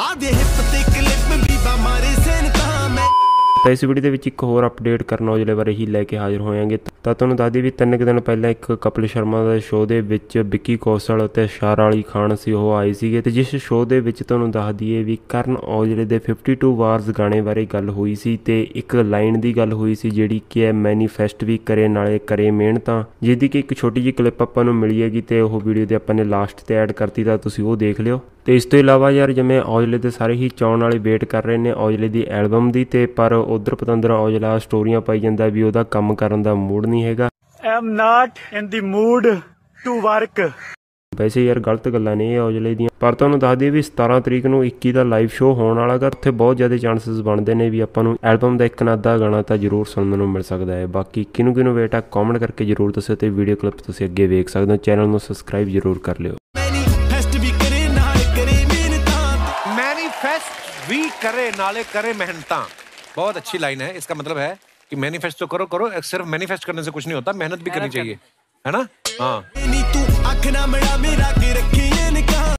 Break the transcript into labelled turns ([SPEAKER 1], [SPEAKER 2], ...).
[SPEAKER 1] ਆਦੇ ਹਿੱਪ ਤੇ ਕਲਿੱਪ ਬੀਬਾ ਮਾਰੇ ਸੈਨ ਤਾਂ ਮੈਂ
[SPEAKER 2] ਤਾਂ ਇਸ ਵੀਡੀਓ ਦੇ ਵਿੱਚ ਇੱਕ ਹੋਰ ਅਪਡੇਟ ਕਰਨ ਔਜਲੇ ਬਾਰੇ ਹੀ ਲੈ ਕੇ ਹਾਜ਼ਰ ਹੋਵਾਂਗੇ ਤਾਂ ਤੁਹਾਨੂੰ ਦੱਸ ਦਈ ਵੀ ਤਿੰਨ ਕੁ ਦਿਨ ਪਹਿਲਾਂ ਇੱਕ ਕਪਿਲ ਸ਼ਰਮਾ ਦਾ ਸ਼ੋਅ ਦੇ ਵਿੱਚ ਵਿੱਕੀ ਕੌਸਲ ਅਤੇ ਸ਼ਾਰਾ ਵਾਲੀ ਖਾਨ ਸੀ ਉਹ ਆਏ ਸੀਗੇ ਤੇ ਜਿਸ ਸ਼ੋਅ ਦੇ ਵਿੱਚ ਤੁਹਾਨੂੰ ਦੱਸ ਦਈਏ ਵੀ ਕਰਨ ਔਜਲੇ ਦੇ 52 ਵਾਰਸ ਗਾਣੇ ਬਾਰੇ ਗੱਲ ਹੋਈ ਸੀ ਤੇ ਇੱਕ ਲਾਈਨ ਦੀ ਗੱਲ ਹੋਈ ਸੀ ਜਿਹੜੀ ਕਿ ਹੈ ਮੈਨੀਫੈਸਟ ਵੀ ਕਰੇ ਨਾਲੇ ਕਰੇ ਮਿਹਨਤਾਂ ਜਿਹਦੀ ਕਿ ਇੱਕ ਛੋਟੀ ਜਿਹੀ ਕਲਿੱਪ ਆਪਾਂ ਨੂੰ ਮਿਲੀ ਹੈਗੀ ਤੇ ਉਹ ਵੀਡੀਓ ਦੇ ਆਪਾਂ ਨੇ ਲਾਸਟ ਤੇ ਐਡ ਕਰਤੀ ਤਾਂ ਤੁਸੀਂ ਉਹ ਦੇਖ ਲਿਓ ਤੇ ਇਸ ਤੋਂ ਇਲਾਵਾ ਯਾਰ ਜਿਵੇਂ ਔਜਲੇ ਦੇ ਸਾਰੇ ਹੀ ਚਾਉਣ ਵਾਲੇ ਵੇਟ ਕਰ ਰਹੇ ਨੇ ਔਜਲੇ ਦੀ ਐਲਬਮ ਦੀ ਤੇ ਪਰ ਉਧਰ ਪਤੰਦਰ ਔਜਲਾ ਸਟੋਰੀਆਂ ਪਾਈ ਜਾਂਦਾ ਵੀ ਉਹਦਾ ਕੰਮ ਕਰਨ ਦਾ ਮੂਡ ਨਹੀਂ ਹੈਗਾ
[SPEAKER 1] I am not in the mood to work
[SPEAKER 2] ਵੈਸੇ ਯਾਰ ਗਲਤ ਗੱਲਾਂ ਨੇ ਇਹ ਔਜਲੇ ਦੀਆਂ ਪਰ ਤੁਹਾਨੂੰ ਦੱਸ ਦਈਏ ਵੀ 17 ਤਰੀਕ ਨੂੰ 21 ਦਾ ਲਾਈਵ ਸ਼ੋਅ ਹੋਣ ਵਾਲਾ ਹੈ ਉੱਥੇ ਬਹੁਤ ਜ਼ਿਆਦਾ ਚਾਂਸਸ ਬਣਦੇ ਨੇ ਵੀ ਆਪਾਂ ਨੂੰ ਐਲਬਮ ਦਾ ਇੱਕ ਨਾਦਾ ਗਾਣਾ ਤਾਂ ਜ਼ਰੂਰ ਸੁਣਨ ਨੂੰ ਮਿਲ ਸਕਦਾ ਹੈ ਬਾਕੀ ਕਿਨੂੰ ਕਿਨੂੰ ਵੇਟ ਆ ਕਮੈਂਟ ਕਰਕੇ ਜ਼ਰੂਰ ਦੱਸੋ ਤੇ ਵੀਡੀਓ ਕਲਿੱਪ ਤੁਸੀਂ ਅੱਗੇ ਵੇਖ ਸਕਦੇ ਹੋ ਚੈਨਲ ਨੂੰ ਸਬਸਕ੍ਰਾਈਬ ਜ਼ਰੂਰ ਕਰ ਲਿਓ
[SPEAKER 3] मैनिफेस्ट भी करे नाले करे मेहनत बहुत अच्छी लाइन है इसका मतलब है कि मैनिफेस्ट तो करो करो सिर्फ मैनिफेस्ट करने से कुछ नहीं होता मेहनत भी करनी चाहिए है ना
[SPEAKER 1] हाँ